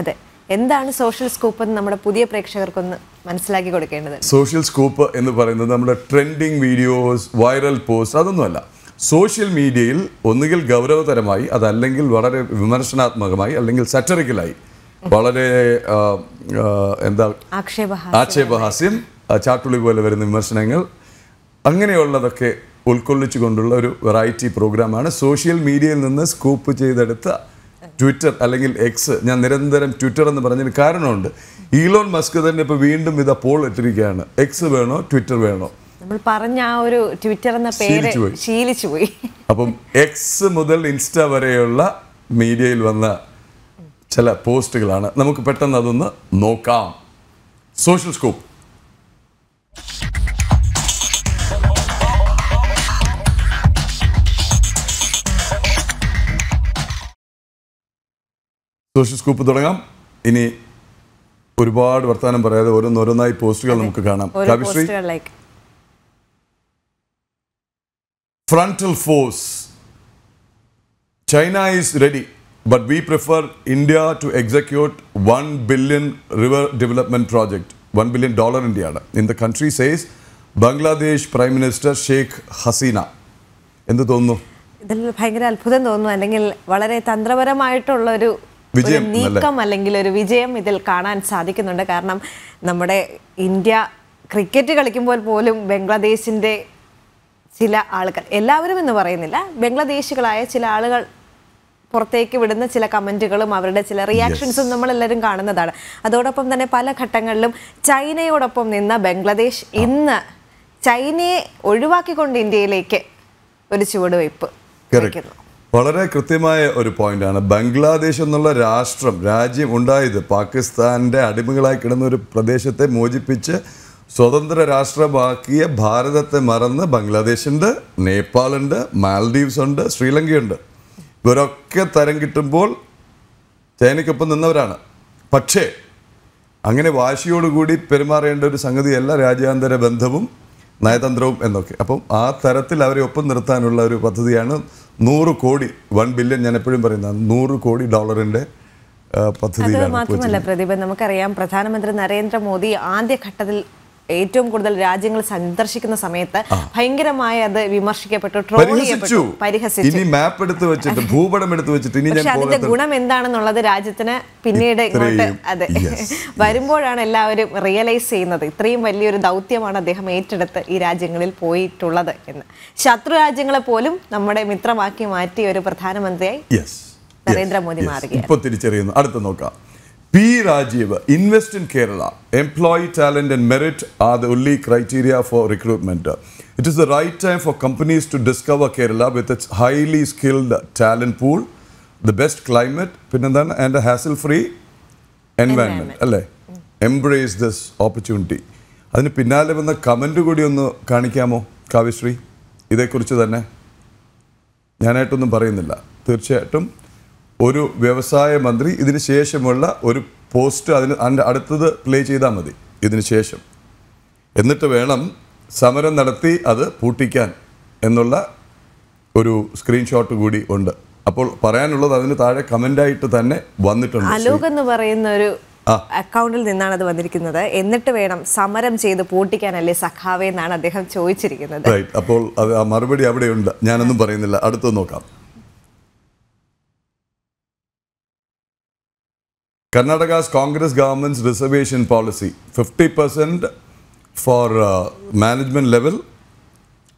അതെ എന്താണ് social scoop എന്ന് നമ്മുടെ പുതിയ പ്രേക്ഷകർക്കൊന്ന് മനസ്സിലാക്കി കൊടുക്കേണ്ടത് സോഷ്യൽ സ്കൂപ്പ് എന്ന് പറയുന്നത് നമ്മുടെ ട്രെൻഡിങ് വീഡിയോസ് വൈറൽ പോസ്റ്റ് അതൊന്നുമല്ല സോഷ്യൽ മീഡിയയിൽ ഒന്നുകിൽ ഗൗരവതരമായി അതല്ലെങ്കിൽ വളരെ വിമർശനാത്മകമായി അല്ലെങ്കിൽ സറ്ററിക്കലായി വളരെ എന്താ ആക്ഷേപഹാസ്യം ചാട്ടുളി പോലെ വരുന്ന വിമർശനങ്ങൾ അങ്ങനെയുള്ളതൊക്കെ ഉൾക്കൊള്ളിച്ചുകൊണ്ടുള്ള ഒരു വെറൈറ്റി പ്രോഗ്രാമാണ് സോഷ്യൽ മീഡിയയിൽ നിന്ന് സ്കൂപ്പ് ചെയ്തെടുത്ത ട്വിറ്റർ അല്ലെങ്കിൽ എക്സ് ഞാൻ നിരന്തരം ട്വിറ്റർ എന്ന് പറഞ്ഞതിന് കാരണമുണ്ട് ഈലോൺ മസ്ക് തന്നെ ഇപ്പോൾ വീണ്ടും ഇത് പോൾ ഇട്ടിരിക്കുകയാണ് എക്സ് വേണോ ട്വിറ്റർ വേണോ നമ്മൾ പറഞ്ഞ ആ ഒരു ട്വിറ്റർ എന്ന പേര് ശീലിച്ചു പോയി അപ്പം എക്സ് മുതൽ ഇൻസ്റ്റ വരെയുള്ള മീഡിയയിൽ വന്ന ചില പോസ്റ്റുകളാണ് നമുക്ക് പെട്ടെന്ന് അതൊന്ന് നോക്കാം സോഷ്യൽ സ്കോപ്പ് സോഷ്യൽ സ്കൂപ്പ് തുടങ്ങാം ഇനി ഒരുപാട് വർത്തമാനം പറയാതെ ഓരോന്നോരോന്നായി പോസ്റ്റുകൾ നമുക്ക് കാണാം Kavishree frontal force China is ready but we prefer India to execute one billion river development project one billion ഡോളറിൻ്റെയാണ് in the country says Bangladesh prime minister Sheikh Hasina എന്ത് തോന്നുന്നു ഇതിൽ ഭയങ്കര അത്ഭുതം തോന്നുന്നു അല്ലെങ്കിൽ വളരെ തന്ത്രപരമായിട്ടുള്ള ഒരു നീക്കം അല്ലെങ്കിൽ ഒരു വിജയം ഇതിൽ കാണാൻ സാധിക്കുന്നുണ്ട് കാരണം നമ്മുടെ ഇന്ത്യ ക്രിക്കറ്റ് കളിക്കുമ്പോൾ പോലും ബംഗ്ലാദേശിൻ്റെ ചില ആളുകൾ എല്ലാവരും എന്ന് പറയുന്നില്ല ബംഗ്ലാദേശികളായ ചില ആളുകൾ പുറത്തേക്ക് വിടുന്ന ചില കമൻറ്റുകളും അവരുടെ ചില റിയാക്ഷൻസും നമ്മളെല്ലാവരും കാണുന്നതാണ് അതോടൊപ്പം തന്നെ പല ഘട്ടങ്ങളിലും ചൈനയോടൊപ്പം നിന്ന ബംഗ്ലാദേശ് ഇന്ന് ചൈനയെ ഒഴിവാക്കിക്കൊണ്ട് ഇന്ത്യയിലേക്ക് ഒരു ചുവടുവയ്പ് വയ്ക്കുന്നു വളരെ കൃത്യമായ ഒരു പോയിന്റാണ് ബംഗ്ലാദേശ് എന്നുള്ള രാഷ്ട്രം രാജ്യം ഉണ്ടായത് പാകിസ്ഥാന്റെ അടിമകളായി കിടന്ന ഒരു പ്രദേശത്തെ മോചിപ്പിച്ച് സ്വതന്ത്ര രാഷ്ട്രമാക്കിയ ഭാരതത്തെ മറന്ന് ബംഗ്ലാദേശുണ്ട് നേപ്പാളുണ്ട് മാൽഡീവ്സ് ഉണ്ട് ശ്രീലങ്കയുണ്ട് ഇവരൊക്കെ തരം കിട്ടുമ്പോൾ ചൈനയ്ക്കൊപ്പം നിന്നവരാണ് പക്ഷേ അങ്ങനെ വാശിയോടുകൂടി പെരുമാറേണ്ട ഒരു സംഗതിയല്ല രാജ്യാന്തര ബന്ധവും നയതന്ത്രവും എന്നൊക്കെ അപ്പം ആ തരത്തിൽ അവരെ ഒപ്പം നിർത്താനുള്ള ഒരു പദ്ധതിയാണ് നൂറ് കോടി വൺ ബില്യൺ ഞാൻ എപ്പോഴും പറയുന്ന നൂറ് കോടി ഡോളറിന്റെ പദ്ധതി മാത്രമല്ല പ്രദീപ് നമുക്കറിയാം പ്രധാനമന്ത്രി നരേന്ദ്രമോദി ആദ്യഘട്ടത്തിൽ ഏറ്റവും കൂടുതൽ രാജ്യങ്ങൾ സന്ദർശിക്കുന്ന സമയത്ത് ഭയങ്കരമായ അത് വിമർശിക്കപ്പെട്ടു ട്രോൾ ചെയ്യപ്പെട്ടു പരിഹസിച്ചു മാപ്പ് എടുത്ത് വെച്ചിട്ട് ഭൂപടം എടുത്ത് വെച്ചിട്ട് ഇനി പക്ഷെ അതിന്റെ ഗുണം എന്താണെന്നുള്ളത് രാജ്യത്തിന് പിന്നീട് ഇങ്ങോട്ട് അതെ വരുമ്പോഴാണ് എല്ലാവരും റിയലൈസ് ചെയ്യുന്നത് ഇത്രയും വലിയൊരു ദൗത്യമാണ് അദ്ദേഹം ഏറ്റെടുത്ത് ഈ രാജ്യങ്ങളിൽ പോയിട്ടുള്ളത് എന്ന് ശത്രു രാജ്യങ്ങളെ പോലും നമ്മുടെ മിത്രമാക്കി മാറ്റിയ ഒരു പ്രധാനമന്ത്രിയായി നരേന്ദ്രമോദി മാറുകയാണ് ഇപ്പൊ തിരിച്ചറിയുന്നു അടുത്ത് നോക്കാം P Rajeev invest in Kerala employee talent and merit are the only criteria for recruitment it is the right time for companies to discover Kerala with its highly skilled talent pool the best climate പിന്നെന്താണ് and hassle free environment അല്ലേ embrace this opportunity അതിന് പിന്നാലെ വന്ന comment കൂടി ഒന്ന് കാണിക്കാമോ കാവ്യശ്രീ ഇതേക്കുറിച്ച് തന്നെ ഞാനായിട്ടൊന്നും പറയുന്നില്ല തീർച്ചയായിട്ടും ഒരു വ്യവസായ മന്ത്രി ഇതിന് ശേഷമുള്ള ഒരു പോസ്റ്റ് അതിന് അതിൻ്റെ അടുത്തത് പ്ലേ ചെയ്താൽ മതി ഇതിന് ശേഷം എന്നിട്ട് വേണം സമരം നടത്തി അത് പൂട്ടിക്കാൻ എന്നുള്ള ഒരു സ്ക്രീൻഷോട്ട് കൂടി ഉണ്ട് അപ്പോൾ പറയാനുള്ളത് അതിന് താഴെ കമൻ്റായിട്ട് തന്നെ വന്നിട്ടുണ്ട് അലോക് എന്ന് പറയുന്ന ഒരു അക്കൗണ്ടിൽ നിന്നാണ് അത് വന്നിരിക്കുന്നത് എന്നിട്ട് വേണം സമരം ചെയ്ത് പൂട്ടിക്കാനല്ലേ സഖാവേ എന്നാണ് അദ്ദേഹം ചോദിച്ചിരിക്കുന്നത് അപ്പോൾ അത് മറുപടി അവിടെയുണ്ട് ഞാനൊന്നും പറയുന്നില്ല അടുത്ത് നോക്കാം Karnataka's Congress government's reservation policy 50% for uh, management level,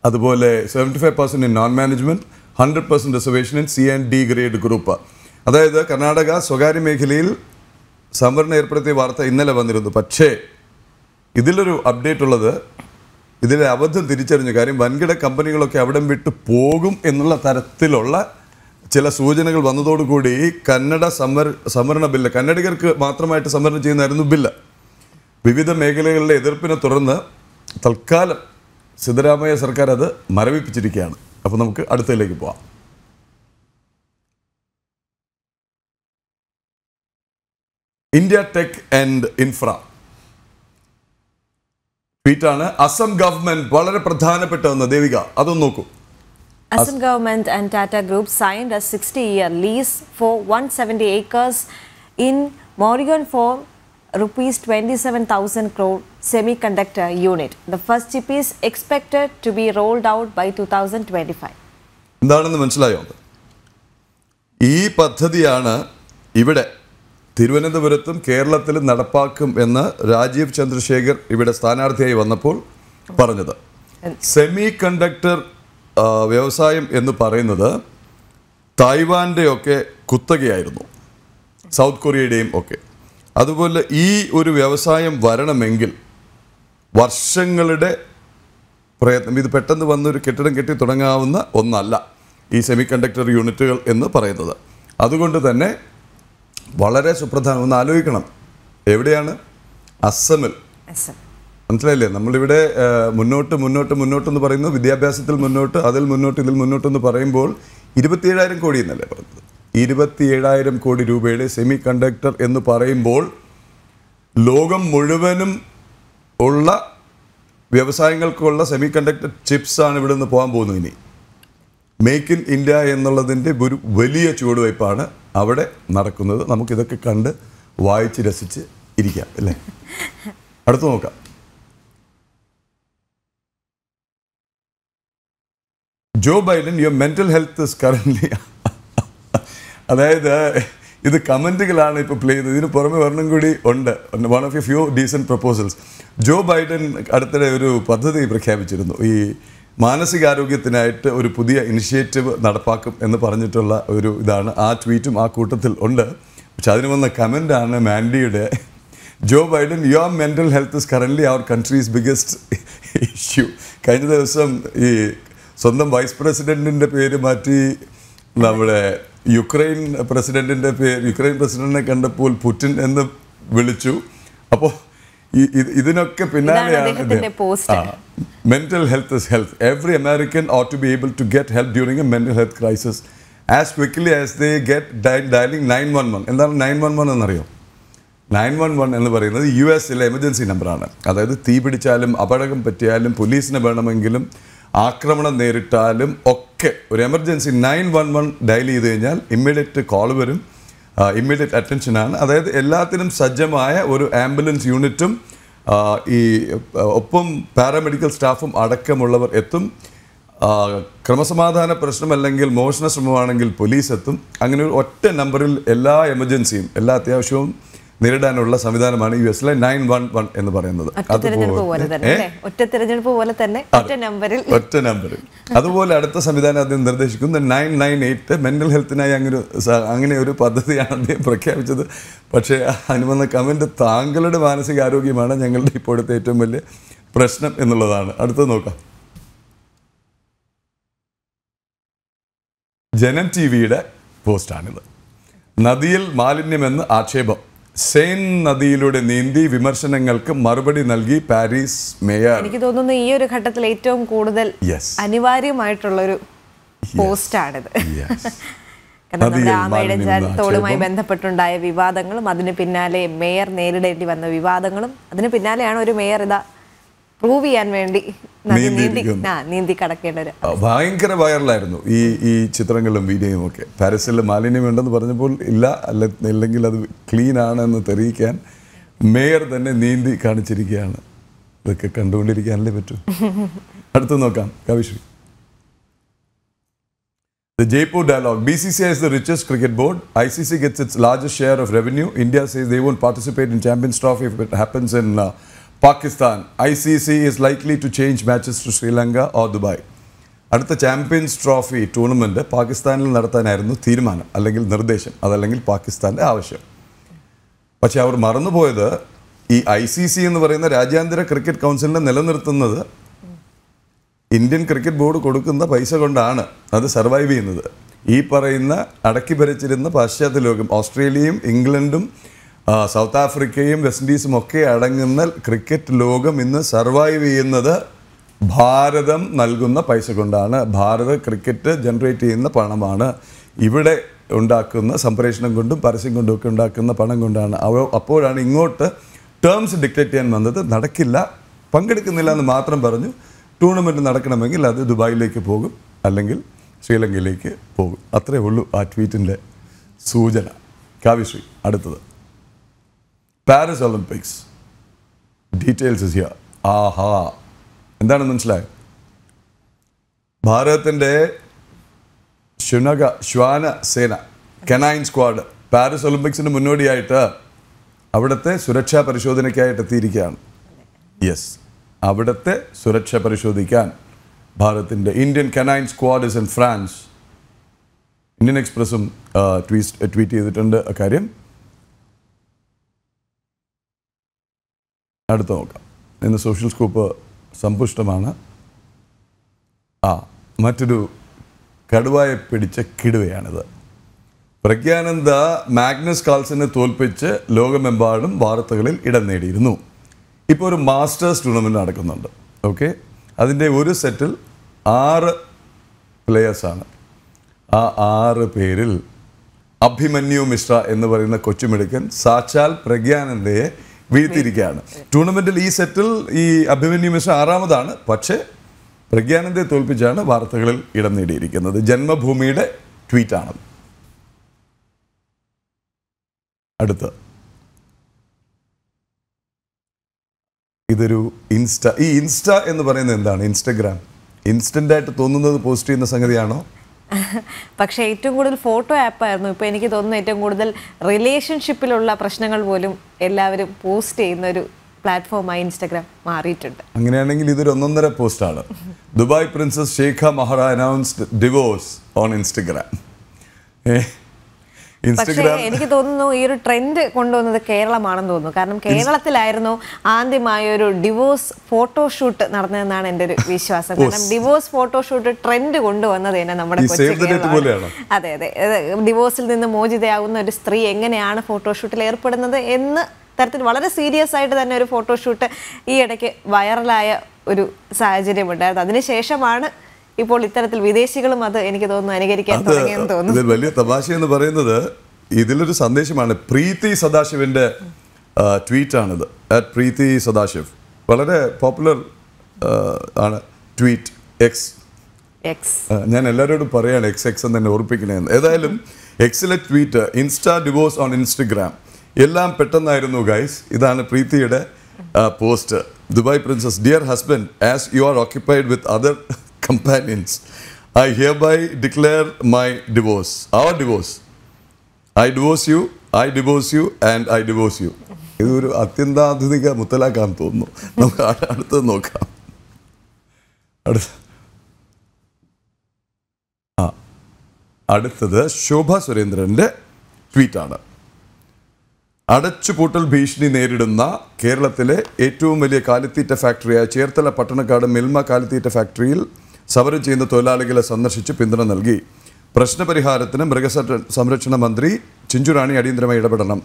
അതുപോലെ seventy five percent in non management hundred percent reservation in C and D grade group അതായത് കർണാടക സ്വകാര്യ മേഖലയിൽ സംവരണം ഏർപ്പെടുത്തിയ വാർത്ത ഇന്നലെ വന്നിരുന്നു പക്ഷേ ഇതിലൊരു അപ്ഡേറ്റ് ഉള്ളത് ഇതിലെ അബദ്ധം തിരിച്ചറിഞ്ഞു കാര്യം വൻകിട കമ്പനികളൊക്കെ അവിടം വിട്ട് പോകും എന്നുള്ള തരത്തിലുള്ള ചില സൂചനകൾ വന്നതോടുകൂടി കന്നഡ സംവര സംവരണ ബില്ല് കന്നഡികർക്ക് മാത്രമായിട്ട് സംവരണം ചെയ്യുന്നതായിരുന്നു ബില്ല് വിവിധ മേഖലകളിലെ എതിർപ്പിനെ തുടർന്ന് തൽക്കാലം സിദ്ധരാമയ്യ സർക്കാർ അത് മരവിപ്പിച്ചിരിക്കുകയാണ് അപ്പോൾ നമുക്ക് അടുത്തതിലേക്ക് പോവാം ഇന്ത്യ ടെക് ആൻഡ് ഇൻഫ്ര ട്വീറ്റാണ് അസം ഗവൺമെൻറ് വളരെ പ്രധാനപ്പെട്ട ഒന്ന് ദേവിക അതൊന്ന് നോക്കൂ Assam government and Tata Group signed a 60-year lease for 170 acres in Morrigan for rupees 27,000 crore semiconductor unit. The first chip is expected to be rolled out by 2025. എന്താണെന്ന് മനസ്സിലായോ ഈ പദ്ധതിയാണ് ഇവിടെ തിരുവനന്തപുരത്തും കേരളത്തിലും നടപ്പാക്കും എന്ന് രാജീവ് ചന്ദ്രശേഖർ ഇവിടെ സ്ഥാനാർത്ഥിയായി വന്നപ്പോൾ പറഞ്ഞത് സെമി കണ്ടക്ടർ വ്യവസായം എന്ന് പറയുന്നത് തായ്വാൻ്റെയൊക്കെ കുത്തകയായിരുന്നു സൗത്ത് കൊറിയയുടെയും ഒക്കെ അതുപോലെ ഈ ഒരു വ്യവസായം വരണമെങ്കിൽ വർഷങ്ങളുടെ പ്രയത്നം ഇത് പെട്ടെന്ന് വന്നൊരു കെട്ടിടം കെട്ടി തുടങ്ങാവുന്ന ഒന്നല്ല ഈ സെമി കണ്ടക്ടർ യൂണിറ്റുകൾ എന്ന് പറയുന്നത് അതുകൊണ്ട് തന്നെ വളരെ സുപ്രധാനം ഒന്ന് ആലോചിക്കണം എവിടെയാണ് അസമിൽ മനസ്സിലായില്ലേ നമ്മളിവിടെ മുന്നോട്ട് മുന്നോട്ട് മുന്നോട്ട് എന്ന് പറയുന്നു വിദ്യാഭ്യാസത്തിൽ മുന്നോട്ട് അതിൽ മുന്നോട്ട് ഇതിൽ മുന്നോട്ട് എന്ന് പറയുമ്പോൾ ഇരുപത്തിയേഴായിരം കോടി എന്നല്ലേ പറഞ്ഞത് ഇരുപത്തിയേഴായിരം കോടി രൂപയുടെ സെമി കണ്ടക്ടർ എന്ന് പറയുമ്പോൾ ലോകം മുഴുവനും ഉള്ള വ്യവസായങ്ങൾക്കുള്ള സെമി കണ്ടക്ടർ ചിപ്സാണ് ഇവിടെ നിന്ന് പോകാൻ പോകുന്നത് ഇനി മേക്ക് ഇൻ ഇന്ത്യ എന്നുള്ളതിൻ്റെ ഒരു വലിയ ചുവടുവയ്പ്പാണ് അവിടെ നടക്കുന്നത് നമുക്കിതൊക്കെ കണ്ട് വായിച്ച് രസിച്ച് ഇരിക്കാം അല്ലേ അടുത്ത് നോക്കാം Joe Biden your mental health is currently അതായത് ഇത് കമൻറ്റുകളാണ് ഇപ്പോൾ പ്ലേ ചെയ്തത് ഇതിന് പുറമെ വരണം കൂടി ഉണ്ട് one of you few decent proposals Joe Biden അടുത്തിടെ ഒരു പദ്ധതി പ്രഖ്യാപിച്ചിരുന്നു ഈ മാനസികാരോഗ്യത്തിനായിട്ട് ഒരു പുതിയ ഇനിഷ്യേറ്റീവ് നടപ്പാക്കും എന്ന് പറഞ്ഞിട്ടുള്ള ഒരു ഇതാണ് ആ ട്വീറ്റും ആ കൂട്ടത്തിൽ ഉണ്ട് പക്ഷെ അതിന് വന്ന കമൻ്റാണ് മാൻഡിയുടെ Joe Biden your mental health is currently our country's biggest issue കഴിഞ്ഞ ദിവസം ഈ സ്വന്തം വൈസ് പ്രസിഡന്റിന്റെ പേര് മാറ്റി നമ്മുടെ യുക്രൈൻ പ്രസിഡന്റിന്റെ പേര് യുക്രൈൻ പ്രസിഡന്റിനെ കണ്ടപ്പോൾ പുടിൻ എന്ന് വിളിച്ചു അപ്പോൾ ഇതിനൊക്കെ പിന്നാലെയാണ് mental health is health every American ought to be able to get help during a mental health crisis as quickly as they get dialing nine one one എന്താണ് നയൻ വൺ വൺ എന്നറിയോ nine one one എന്ന് പറയുന്നത് U എസിലെ emergency നമ്പറാണ് അതായത് തീ പിടിച്ചാലും അപകടം പറ്റിയാലും പോലീസിനെ വേണമെങ്കിലും ആക്രമണം നേരിട്ടാലും ഒക്കെ ഒരു emergency nine one one dial ചെയ്ത് കഴിഞ്ഞാൽ ഇമ്മീഡിയറ്റ് കോൾ വരും ഇമ്മീഡിയറ്റ് അറ്റൻഷനാണ് അതായത് എല്ലാത്തിനും സജ്ജമായ ഒരു ആംബുലൻസ് യൂണിറ്റും ഈ ഒപ്പം പാരാമെഡിക്കൽ സ്റ്റാഫും അടക്കമുള്ളവർ എത്തും ക്രമസമാധാന പ്രശ്നം അല്ലെങ്കിൽ മോഷണ ശ്രമമാണെങ്കിൽ പോലീസ് എത്തും അങ്ങനെ ഒരു ഒറ്റ നമ്പറിൽ എല്ലാ എമർജൻസിയും എല്ലാ അത്യാവശ്യവും നേരിടാനുള്ള സംവിധാനമാണ് യു എസിലെ നയൻ വൺ വൺ എന്ന് പറയുന്നത് ഒറ്റ തിരഞ്ഞെടുപ്പ് പോലെ തന്നെ നമ്പറിൽ ഒറ്റ അതുപോലെ അടുത്ത സംവിധാനം അദ്ദേഹം നിർദ്ദേശിക്കുന്നത് നയൻ നയൻ എയ്റ്റ് മെന്റൽ ഹെൽത്തിനായി അങ്ങനെ അങ്ങനെ ഒരു പദ്ധതിയാണ് അദ്ദേഹം പ്രഖ്യാപിച്ചത് പക്ഷേ അതിന് കമന്റ് താങ്കളുടെ മാനസികാരോഗ്യമാണ് ഞങ്ങളുടെ ഇപ്പോഴത്തെ ഏറ്റവും വലിയ പ്രശ്നം എന്നുള്ളതാണ് അടുത്തത് നോക്കാം ജനം ടി വിയുടെ പോസ്റ്റാണിത് നദിയിൽ മാലിന്യമെന്ന് ആക്ഷേപം സെയിൻ നദിയിലൂടെ നീന്തി വിമർശനങ്ങൾക്ക് മറുപടി നൽകി പാരീസ് മേയർ എനിക്ക് തോന്നുന്നു ഈ ഒരു ഘട്ടത്തിൽ ഏറ്റവും കൂടുതൽ ഒരു പോസ്റ്റാണിത് ആമയുടെ ജലത്തോടുമായി ബന്ധപ്പെട്ടുണ്ടായ വിവാദങ്ങളും അതിന് പിന്നാലെ മേയർ നേരിടേണ്ടി വന്ന വിവാദങ്ങളും അതിന് പിന്നാലെയാണ് ഒരു മേയർ ഇതാ പ്രൂവ് ചെയ്യാൻ വേണ്ടി നീന്തി കടക്കേണ്ട ഭയങ്കര വൈറലായിരുന്നു ഈ ഈ ചിത്രങ്ങളും വീഡിയോയും ഒക്കെ പാരീസിൽ മാലിന്യം ഉണ്ടെന്ന് പറഞ്ഞപ്പോൾ ഇല്ല അല്ല അല്ലെങ്കിൽ അത് ക്ലീൻ ആണെന്ന് തെളിയിക്കാൻ മേയർ തന്നെ നീന്തി കാണിച്ചിരിക്കുകയാണ് ഇതൊക്കെ കണ്ടുകൊണ്ടിരിക്കാനല്ലേ പറ്റൂ അടുത്ത് നോക്കാം Kavishree The Jaipur dialogue. BCCI is the richest cricket board. ICC gets its largest share of revenue. India says they won't participate in Champions Trophy if it happens in uh, Pakistan I C C is likely to change matches to Sri Lanka or Dubai അടുത്ത champions trophy tournament പാകിസ്ഥാനിൽ നടത്താനായിരുന്നു തീരുമാനം അല്ലെങ്കിൽ നിർദ്ദേശം അതല്ലെങ്കിൽ പാകിസ്ഥാൻ്റെ ആവശ്യം പക്ഷേ അവർ മറന്നുപോയത് ഈ ഐ സി സി എന്ന് പറയുന്ന രാജ്യാന്തര ക്രിക്കറ്റ് കൗൺസിലിനെ നിലനിർത്തുന്നത് ഇന്ത്യൻ ക്രിക്കറ്റ് ബോർഡ് കൊടുക്കുന്ന പൈസ കൊണ്ടാണ് അത് സർവൈവ് ചെയ്യുന്നത് ഈ പറയുന്ന അടക്കി ഭരിച്ചിരുന്ന പാശ്ചാത്യ ലോകം ഓസ്ട്രേലിയയും ഇംഗ്ലണ്ടും സൗത്ത് ആഫ്രിക്കയും വെസ്റ്റ് ഇൻഡീസും ഒക്കെ അടങ്ങുന്ന ക്രിക്കറ്റ് ലോകം ഇന്ന് സർവൈവ് ചെയ്യുന്നത് ഭാരതം നൽകുന്ന പൈസ കൊണ്ടാണ് ഭാരത ക്രിക്കറ്റ് ജനറേറ്റ് ചെയ്യുന്ന പണമാണ് ഇവിടെ ഉണ്ടാക്കുന്ന സംപ്രേഷണം കൊണ്ടും പരസ്യം കൊണ്ടും ഒക്കെ ഉണ്ടാക്കുന്ന പണം കൊണ്ടാണ് അവ അപ്പോഴാണ് ഇങ്ങോട്ട് ടേംസ് ഡിക്റ്റേറ്റ് ചെയ്യാൻ വന്നത് നടക്കില്ല പങ്കെടുക്കുന്നില്ല എന്ന് മാത്രം പറഞ്ഞു ടൂർണമെൻറ്റ് നടക്കണമെങ്കിൽ അത് ദുബായിലേക്ക് പോകും അല്ലെങ്കിൽ ശ്രീലങ്കയിലേക്ക് പോകും അത്രേ ഉള്ളൂ ആ ട്വീറ്റിൻ്റെ സൂചന കാവ്യശ്രീ അടുത്തത് Paris Olympics details is here ആഹാ എന്താണ് മനസ്സിലായത് ഭാരതത്തിൻ്റെ ശുനക ശ്വാന സേന കെനൈൻ സ്ക്വാഡ് പാരീസ് ഒളിമ്പിക്സിന് മുന്നോടിയായിട്ട് അവിടുത്തെ സുരക്ഷാ പരിശോധനയ്ക്കായിട്ട് എത്തിയിരിക്കുകയാണ് യെസ് അവിടുത്തെ സുരക്ഷ പരിശോധിക്കാൻ ഭാരതത്തിൻ്റെ Indian canine squad is in France Indian എക്സ്പ്രസും ട്വീറ്റ് ട്വീറ്റ് ചെയ്തിട്ടുണ്ട് അക്കാര്യം അടുത്ത് നോക്കാം ഇന്ന് സോഷ്യൽ സ്കൂപ്പ് സമ്പുഷ്ടമാണ് ആ മറ്റൊരു കടുവായെ പിടിച്ച കിടുവയാണിത് പ്രഗ്യാനന്ദ മാഗ്നസ് കാൾസിനെ തോൽപ്പിച്ച് ലോകമെമ്പാടും വാർത്തകളിൽ ഇടം നേടിയിരുന്നു ഇപ്പോൾ ഒരു മാസ്റ്റേഴ്സ് ടൂർണമെൻറ്റ് നടക്കുന്നുണ്ട് ഓക്കെ അതിൻ്റെ ഒരു സെറ്റിൽ ആറ് പ്ലേയേഴ്സാണ് ആ ആറ് പേരിൽ അഭിമന്യു മിശ്ര എന്ന് പറയുന്ന കൊച്ചുമിടുക്കൻ സാക്ഷാൽ പ്രഗ്യാനന്ദയെ വീഴ്ത്തിയിരിക്കുകയാണ് ടൂർണമെന്റിൽ ഈ സെറ്റിൽ ഈ അഭിമന്യു മിശ്ര ആറാമതാണ് പക്ഷേ പ്രഗ്യാനന്ദെ തോൽപ്പിച്ചാണ് വാർത്തകളിൽ ഇടം നേടിയിരിക്കുന്നത് ജന്മഭൂമിയുടെ ട്വീറ്റാണ് അടുത്ത ഇതൊരു ഇൻസ്റ്റ ഈ ഇൻസ്റ്റ എന്ന് പറയുന്നത് എന്താണ് ഇൻസ്റ്റഗ്രാം ആയിട്ട് തോന്നുന്നത് പോസ്റ്റ് ചെയ്യുന്ന സംഗതിയാണോ പക്ഷേ ഏറ്റവും കൂടുതൽ ഫോട്ടോ ആപ്പായിരുന്നു ഇപ്പോൾ എനിക്ക് തോന്നുന്നു ഏറ്റവും കൂടുതൽ റിലേഷൻഷിപ്പിലുള്ള പ്രശ്നങ്ങൾ പോലും എല്ലാവരും പോസ്റ്റ് ചെയ്യുന്ന ഒരു പ്ലാറ്റ്ഫോമായി ഇൻസ്റ്റാഗ്രാം മാറിയിട്ടുണ്ട് അങ്ങനെയാണെങ്കിൽ ഇതൊരു ഒന്നൊന്നര പോസ്റ്റാണ് Dubai princess Sheikha Mahra announced divorce on Instagram ഏഹ് പക്ഷേ എനിക്ക് തോന്നുന്നു ഈ ഒരു ട്രെൻഡ് കൊണ്ടുവന്നത് കേരളമാണെന്ന് തോന്നുന്നു കാരണം കേരളത്തിലായിരുന്നു ആദ്യമായ ഒരു ഡിവോഴ്സ് ഫോട്ടോഷൂട്ട് നടന്നതെന്നാണ് എൻ്റെ ഒരു വിശ്വാസം കാരണം ഡിവോഴ്സ് ഫോട്ടോഷൂട്ട് ട്രെൻഡ് കൊണ്ടുവന്നത് തന്നെ നമ്മുടെ അതെ അതെ ഡിവോഴ്സിൽ നിന്ന് മോചിതയാകുന്ന ഒരു സ്ത്രീ എങ്ങനെയാണ് ഫോട്ടോഷൂട്ടിൽ ഏർപ്പെടുന്നത് എന്ന് തരത്തിൽ വളരെ സീരിയസ് ആയിട്ട് തന്നെ ഒരു ഫോട്ടോഷൂട്ട് ഈ ഇടയ്ക്ക് വൈറലായ ഒരു സാഹചര്യമുണ്ടായിരുന്നു അതിനുശേഷമാണ് ഇപ്പോൾ ഇത്തരത്തിൽ വിദേശികളും അത് എനിക്ക് തോന്നുന്നു അനുകരിക്കാൻ തോന്നുന്നു വലിയ തമാശ എന്ന് പറയുന്നത് ഇതിലൊരു സന്ദേശമാണ് പ്രീതി സദാശിവന്റെ ആണിത് അറ്റ് പ്രീതി സദാശിവ് വളരെ പോപ്പുലർ ആണ് ട്വീറ്റ് എക്സ് ഞാൻ എല്ലാവരോടും പറയാണ് എക്സ് എക്സ് എന്ന് തന്നെ ഓർപ്പിക്കണേന്ന് ഏതായാലും എക്സിലെ tweet insta divorce on Instagram എല്ലാം പെട്ടെന്നായിരുന്നു ഗൈസ് ഇതാണ് പ്രീതിയുടെ post Dubai princess dear husband as you are occupied with other companions. I hereby declare my divorce, our divorce. I divorce you, I divorce you, and I divorce you. ഇതൊരു അത്യന്താധുനിക മുത്തലാക്കാൻ തോന്നുന്നു നമുക്ക് അടുത്തത് നോക്കാം അടുത്ത ആ അടുത്തത് ശോഭ സുരേന്ദ്രൻ്റെ ട്വീറ്റാണ് അടച്ചുപൂട്ടൽ ഭീഷണി നേരിടുന്ന കേരളത്തിലെ ഏറ്റവും വലിയ കാലിത്തീറ്റ ഫാക്ടറിയായ ചേർത്തല പട്ടണക്കാട് മിൽമ കാലിത്തീറ്റ ഫാക്ടറിയിൽ സമരം ചെയ്യുന്ന തൊഴിലാളികളെ സന്ദർശിച്ച് പിന്തുണ നൽകി പ്രശ്നപരിഹാരത്തിന് മൃഗസംരക്ഷണ മന്ത്രി ചിഞ്ചുറാണി അടിയന്തരമായി ഇടപെടണം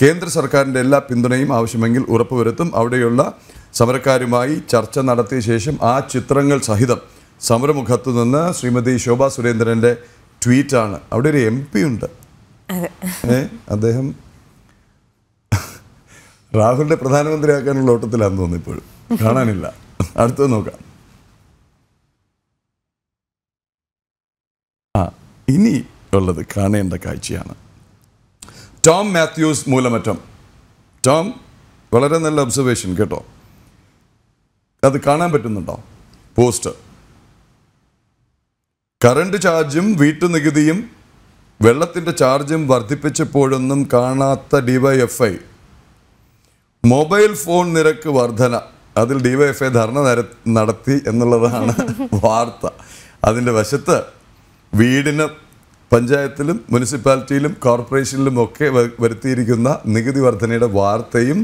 കേന്ദ്ര സർക്കാരിൻ്റെ എല്ലാ പിന്തുണയും ആവശ്യമെങ്കിൽ ഉറപ്പുവരുത്തും അവിടെയുള്ള സമരക്കാരുമായി ചർച്ച നടത്തിയ ശേഷം ആ ചിത്രങ്ങൾ സഹിതം സമരമുഖത്തു നിന്ന് ശ്രീമതി ശോഭാ സുരേന്ദ്രൻ്റെ ട്വീറ്റാണ് അവിടെ ഒരു എം പി ഉണ്ട് അദ്ദേഹം രാഹുലിൻ്റെ പ്രധാനമന്ത്രിയാക്കാനുള്ള ഓട്ടത്തിലാണെന്ന് തോന്നുന്നു ഇപ്പോഴും കാണാനില്ല അടുത്തത് നോക്കാം ഇനി ഉള്ളത് കാണേണ്ട കാഴ്ചയാണ് ടോം മാത്യൂസ് മൂലമറ്റം ടോം വളരെ നല്ല ഒബ്സർവേഷൻ കേട്ടോ അത് കാണാൻ പറ്റുന്നുണ്ടോ പോസ്റ്റ് കറണ്ട് ചാർജും വീട്ടുനികുതിയും വെള്ളത്തിൻ്റെ ചാർജും വർദ്ധിപ്പിച്ചപ്പോഴൊന്നും കാണാത്ത ഡിവൈഎഫ്ഐ മൊബൈൽ ഫോൺ നിരക്ക് വർധന അതിൽ ഡിവൈഎഫ്ഐ ധർണ നടത്തി എന്നുള്ളതാണ് വാർത്ത അതിൻ്റെ വശത്ത് വീടിന് പഞ്ചായത്തിലും മുനിസിപ്പാലിറ്റിയിലും കോർപ്പറേഷനിലും ഒക്കെ വരുത്തിയിരിക്കുന്ന നികുതി വർധനയുടെ വാർത്തയും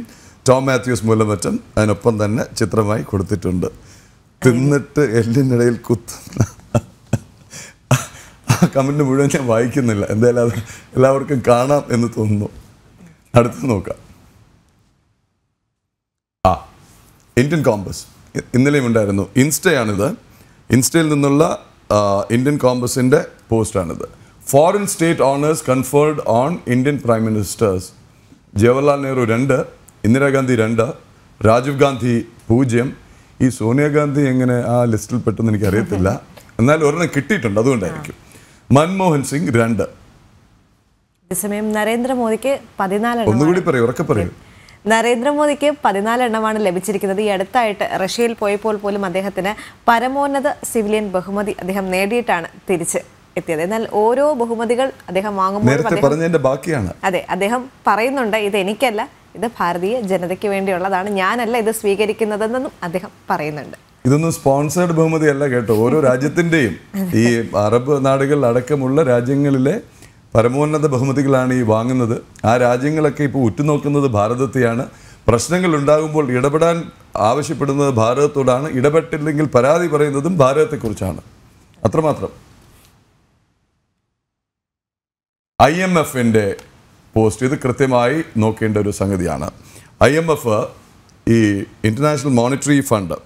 ടോം മാത്യൂസ് മറ്റും അതിനൊപ്പം തന്നെ ചിത്രമായി കൊടുത്തിട്ടുണ്ട് തിന്നിട്ട് എല്ലിനിടയിൽ കുത്തുന്ന ആ കമൻറ്റ് മുഴുവൻ ഞാൻ വായിക്കുന്നില്ല എന്തായാലും അത് എല്ലാവർക്കും കാണാം എന്ന് തോന്നുന്നു അടുത്ത് നോക്കാം ആ ഇന്ത്യൻ കോമ്പസ് ഇന്നലെയും ഉണ്ടായിരുന്നു ഇൻസ്റ്റയാണിത് ഇൻസ്റ്റയിൽ നിന്നുള്ള ഇന്ത്യൻ കോമ്പസിൻ്റെ പോസ്റ്റാണിത് foreign state honours conferred on Indian prime ministers Jawaharlal Nehru രണ്ട് ഇന്ദിരാഗാന്ധി രണ്ട് രാജീവ് ഗാന്ധി പൂജ്യം ഈ സോണിയാഗാന്ധി എങ്ങനെ ആ ലിസ്റ്റിൽ പെട്ടെന്ന് എനിക്ക് അറിയത്തില്ല എന്നാൽ ഒരെണ്ണം കിട്ടിയിട്ടുണ്ട് അതുകൊണ്ടായിരിക്കും മൻമോഹൻ സിംഗ് രണ്ട് സമയം നരേന്ദ്രമോദിക്ക് പതിനാല് ഒന്നുകൂടി പറയൂ ഉറക്കെ പറയൂ നരേന്ദ്രമോദിക്ക് പതിനാലെണ്ണമാണ് ലഭിച്ചിരിക്കുന്നത് ഈ അടുത്തായിട്ട് റഷ്യയിൽ പോയപ്പോൾ പോലും അദ്ദേഹത്തിന് പരമോന്നത സിവിലിയൻ ബഹുമതി അദ്ദേഹം നേടിയിട്ടാണ് തിരിച്ച് എത്തിയത് എന്നാൽ ഓരോ ബഹുമതികൾ അദ്ദേഹം വാങ്ങുമ്പോൾ അതെ അദ്ദേഹം പറയുന്നുണ്ട് ഇത് എനിക്കല്ല ഇത് ഭാരതീയ ജനതയ്ക്ക് വേണ്ടിയുള്ളതാണ് ഞാനല്ല ഇത് സ്വീകരിക്കുന്നതെന്നും അദ്ദേഹം പറയുന്നുണ്ട് ഇതൊന്നും സ്പോൺസേർഡ് ബഹുമതിയല്ല കേട്ടോ ഓരോ രാജ്യത്തിൻ്റെയും ഈ അറബ് നാടുകളിൽ അടക്കമുള്ള രാജ്യങ്ങളിലെ പരമോന്നത ബഹുമതികളാണ് ഈ വാങ്ങുന്നത് ആ രാജ്യങ്ങളൊക്കെ ഇപ്പോൾ ഉറ്റുനോക്കുന്നത് ഭാരതത്തെയാണ് പ്രശ്നങ്ങൾ ഉണ്ടാകുമ്പോൾ ഇടപെടാൻ ആവശ്യപ്പെടുന്നത് ഭാരതത്തോടാണ് ഇടപെട്ടില്ലെങ്കിൽ പരാതി പറയുന്നതും ഭാരതത്തെക്കുറിച്ചാണ് അത്രമാത്രം ഐ എം എഫിൻ്റെ പോസ്റ്റ് ഇത് കൃത്യമായി നോക്കേണ്ട ഒരു സംഗതിയാണ് ഐ എം എഫ് ഈ ഇൻ്റർനാഷണൽ മോണിറ്ററി ഫണ്ട്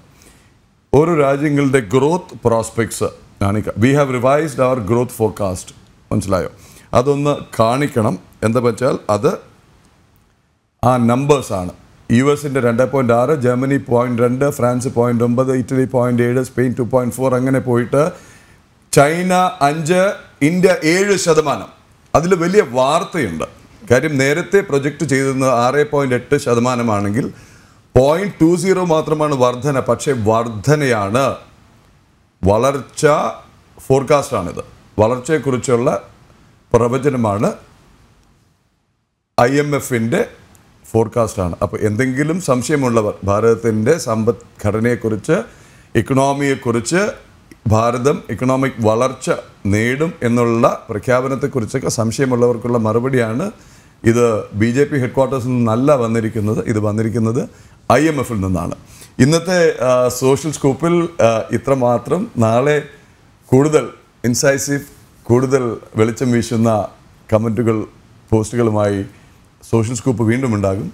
ഓരോ രാജ്യങ്ങളുടെ ഗ്രോത്ത് പ്രോസ്പെക്ട്സ് കാണിക്കുക we have revised our growth forecast മനസ്സിലായോ അതൊന്ന് കാണിക്കണം എന്താ വെച്ചാൽ അത് ആ നമ്പേഴ്സാണ് യു എസിൻ്റെ രണ്ട് പോയിൻ്റ് ആറ് ജർമ്മനി പോയിൻറ്റ് രണ്ട് ഫ്രാൻസ് പോയിൻ്റ് ഒമ്പത് ഇറ്റലി പോയിൻ്റ് ഏഴ് സ്പെയിൻ ടു പോയിൻറ്റ് ഫോർ അങ്ങനെ പോയിട്ട് ചൈന അഞ്ച് ഇന്ത്യ ഏഴ് ശതമാനം അതിൽ വലിയ വാർത്തയുണ്ട് കാര്യം നേരത്തെ പ്രൊജക്റ്റ് ചെയ്തത് ആറ് പോയിൻ്റ് എട്ട് ശതമാനമാണെങ്കിൽ പോയിൻറ്റ് ടു സീറോ മാത്രമാണ് വർധന പക്ഷേ വർധനയാണ് വളർച്ച ഫോർകാസ്റ്റാണിത് വളർച്ചയെക്കുറിച്ചുള്ള പ്രവചനമാണ് ഐ എം എഫിൻ്റെ ഫോർകാസ്റ്റാണ് അപ്പോൾ എന്തെങ്കിലും സംശയമുള്ളവർ ഭാരതത്തിൻ്റെ സമ്പദ് ഘടനയെക്കുറിച്ച് ഇക്കണോമിയെക്കുറിച്ച് ഭാരതം ഇക്കണോമിക് വളർച്ച നേടും എന്നുള്ള പ്രഖ്യാപനത്തെക്കുറിച്ചൊക്കെ സംശയമുള്ളവർക്കുള്ള മറുപടിയാണ് ഇത് ബി ജെ പി ഹെഡ്ക്വാർട്ടേഴ്സിൽ നിന്നല്ല വന്നിരിക്കുന്നത് ഇത് വന്നിരിക്കുന്നത് ഐ എം എഫിൽ നിന്നാണ് ഇന്നത്തെ സോഷ്യൽ സ്കൂപ്പിൽ ഇത്രമാത്രം നാളെ കൂടുതൽ ഇൻസൈസീവ് കൂടുതൽ വെളിച്ചം വീശുന്ന കമൻറ്റുകൾ പോസ്റ്റുകളുമായി സോഷ്യൽ സ്കൂപ്പ് വീണ്ടും ഉണ്ടാകും